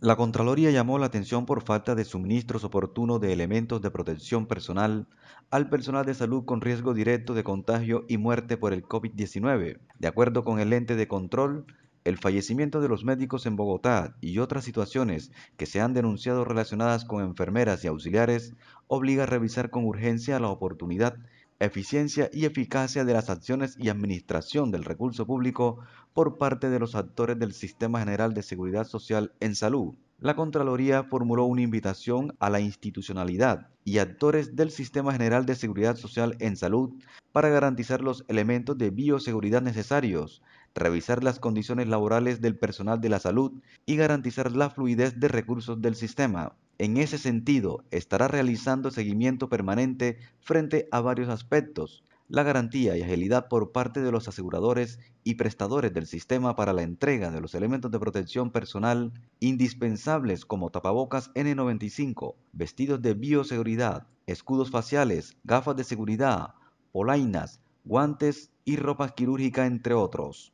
La Contraloría llamó la atención por falta de suministros oportunos de elementos de protección personal al personal de salud con riesgo directo de contagio y muerte por el COVID-19. De acuerdo con el ente de control, el fallecimiento de los médicos en Bogotá y otras situaciones que se han denunciado relacionadas con enfermeras y auxiliares obliga a revisar con urgencia la oportunidad eficiencia y eficacia de las acciones y administración del recurso público por parte de los actores del Sistema General de Seguridad Social en Salud. La Contraloría formuló una invitación a la institucionalidad y actores del Sistema General de Seguridad Social en Salud para garantizar los elementos de bioseguridad necesarios, revisar las condiciones laborales del personal de la salud y garantizar la fluidez de recursos del sistema. En ese sentido, estará realizando seguimiento permanente frente a varios aspectos, la garantía y agilidad por parte de los aseguradores y prestadores del sistema para la entrega de los elementos de protección personal indispensables como tapabocas N95, vestidos de bioseguridad, escudos faciales, gafas de seguridad, polainas, guantes y ropa quirúrgica, entre otros.